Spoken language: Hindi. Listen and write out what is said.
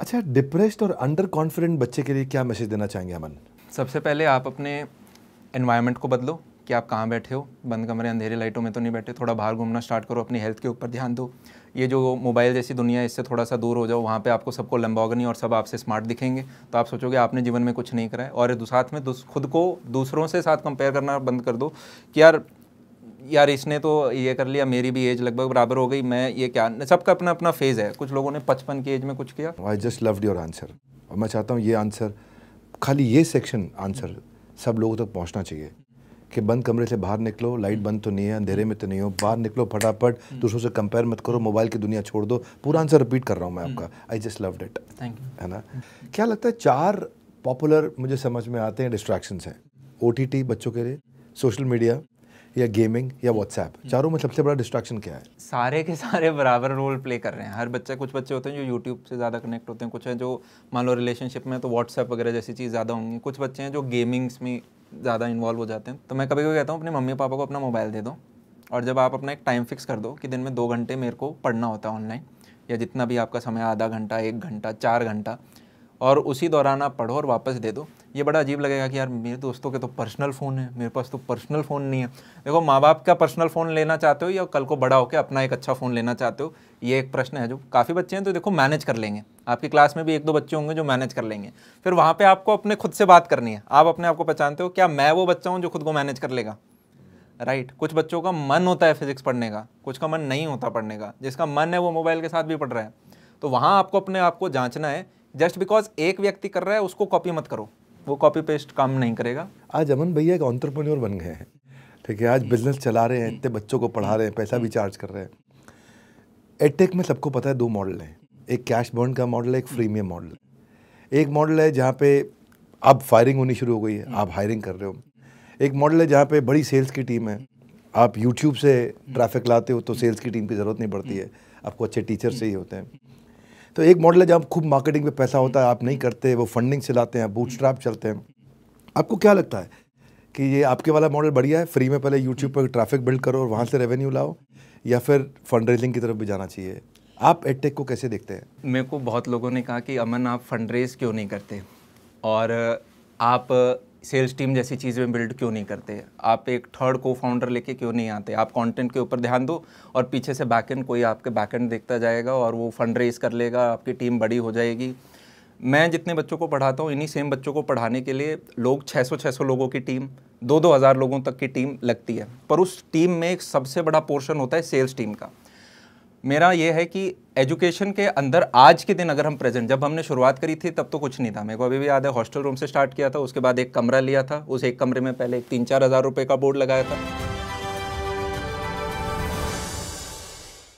अच्छा डिप्रेस्ड और अंडर कॉन्फिडेंट बच्चे के लिए क्या मैसेज देना चाहेंगे अमन सबसे पहले आप अपने एनवायरनमेंट को बदलो कि आप कहाँ बैठे हो बंद कमरे अंधेरे लाइटों में तो नहीं बैठे थोड़ा बाहर घूमना स्टार्ट करो अपनी हेल्थ के ऊपर ध्यान दो ये जो मोबाइल जैसी दुनिया है इससे थोड़ा सा दूर हो जाओ वहाँ पे आपको सबको लंबोगनी और सब आपसे स्मार्ट दिखेंगे तो आप सोचोगे आपने जीवन में कुछ नहीं करा है और साथ में खुद को दूसरों से साथ कंपेयर करना बंद कर दो कि यार यार इसने तो ये कर लिया मेरी भी एज लगभग बराबर हो गई मैं ये क्या सबका अपना अपना फेज़ है कुछ लोगों ने पचपन की एज में कुछ किया I just loved your answer और मैं चाहता हूँ ये आंसर खाली ये सेक्शन आंसर सब लोगों तक पहुँचना चाहिए कि बंद कमरे से बाहर निकलो लाइट बंद तो नहीं है अंधेरे में तो नहीं हो बाहर निकलो फटाफट दूसरों से कंपेयर मत करो मोबाइल की दुनिया छोड़ दो पूरा आंसर रिपीट कर रहा हूँ मैं आपका आई जस्ट लव्ड इट है ना क्या लगता है चार पॉपुलर मुझे समझ में आते हैं डिस्ट्रैक्शंस हैं ओ बच्चों के लिए सोशल मीडिया या गेमिंग या व्हाट्सएप चारों में सबसे बड़ा डिस्ट्रैक्शन क्या है सारे के सारे बराबर रोल प्ले कर रहे हैं हर बच्चा कुछ बच्चे होते हैं जो यूट्यूब से ज़्यादा कनेक्ट होते हैं कुछ हैं जो मान लो रिलेशनशिप में तो व्हाट्सएप वगैरह जैसी चीज़ ज़्यादा होंगी कुछ बच्चे हैं जो गेमिंग्स में ज़्यादा इन्वॉल्व हो जाते हैं तो मैं कभी कभी कहता हूँ अपने मम्मी पापा को अपना मोबाइल दे दो और जब आप अपना एक टाइम फिक्स कर दो कि दिन में दो घंटे मेरे को पढ़ना होता है ऑनलाइन या जितना भी आपका समय आधा घंटा एक घंटा चार घंटा और उसी दौरान आप पढ़ो और वापस दे दो ये बड़ा अजीब लगेगा कि यार मेरे दोस्तों के तो पर्सनल फ़ोन है मेरे पास तो पर्सनल फ़ोन नहीं है देखो माँ बाप का पर्सनल फ़ोन लेना चाहते हो या कल को बड़ा होकर अपना एक अच्छा फ़ोन लेना चाहते हो ये एक प्रश्न है जो काफ़ी बच्चे हैं तो देखो मैनेज कर लेंगे आपकी क्लास में भी एक दो बच्चे होंगे जो मैनेज कर लेंगे फिर वहाँ पर आपको अपने खुद से बात करनी है आप अपने आप को पहचानते हो क्या मैं वो बच्चा हूँ जो खुद को मैनेज कर लेगा राइट right. कुछ बच्चों का मन होता है फिजिक्स पढ़ने का कुछ का मन नहीं होता पढ़ने का जिसका मन है वो मोबाइल के साथ भी पढ़ रहा है तो वहाँ आपको अपने आप को जांचना है जस्ट बिकॉज एक व्यक्ति कर रहा है उसको कॉपी मत करो वो कॉपी पेस्ट काम नहीं करेगा आज अमन भैया एक ऑन्टरप्रनोर बन गए हैं ठीक है आज बिजनेस चला रहे हैं इतने बच्चों को पढ़ा रहे हैं पैसा भी चार्ज कर रहे हैं एटेक में सबको पता है दो मॉडल हैं एक कैश बर्न का मॉडल है एक फ्रीमियम मॉडल एक मॉडल है जहाँ पे अब फायरिंग होनी शुरू हो गई है आप हायरिंग कर रहे हो एक मॉडल है जहाँ पे बड़ी सेल्स की टीम है आप यूट्यूब से ट्रैफिक लाते हो तो सेल्स की टीम की ज़रूरत नहीं पड़ती है आपको अच्छे टीचर से ही होते हैं तो एक मॉडल है जहाँ खूब मार्केटिंग में पैसा होता है आप नहीं करते वो फंडिंग से लाते हैं बूट स्ट्रैप चलते हैं आपको क्या लगता है कि ये आपके वाला मॉडल बढ़िया है फ्री में पहले यूट्यूब पर ट्रैफिक बिल्ड करो और वहाँ से रेवेन्यू लाओ या फिर फंड रेजिंग की तरफ भी जाना चाहिए आप एडटेक को कैसे देखते हैं मेरे को बहुत लोगों ने कहा कि अमन आप फंड रेज क्यों नहीं करते और आप सेल्स टीम जैसी चीज़ें बिल्ड क्यों नहीं करते आप एक थर्ड को फाउंडर लेके क्यों नहीं आते आप कंटेंट के ऊपर ध्यान दो और पीछे से बैकएंड कोई आपके बैकएंड देखता जाएगा और वो फंड रेज कर लेगा आपकी टीम बड़ी हो जाएगी मैं जितने बच्चों को पढ़ाता हूँ इन्हीं सेम बच्चों को पढ़ाने के लिए लोग 600-600 लोगों की टीम दो दो हज़ार लोगों तक की टीम लगती है पर उस टीम में एक सबसे बड़ा पोर्शन होता है सेल्स टीम का मेरा ये है कि एजुकेशन के अंदर आज के दिन अगर हम प्रेजेंट जब हमने शुरुआत करी थी तब तो कुछ नहीं था मेरे को अभी भी याद है हॉस्टल रूम से स्टार्ट किया था उसके बाद एक कमरा लिया था उस एक कमरे में पहले तीन चार हज़ार रुपये का बोर्ड लगाया था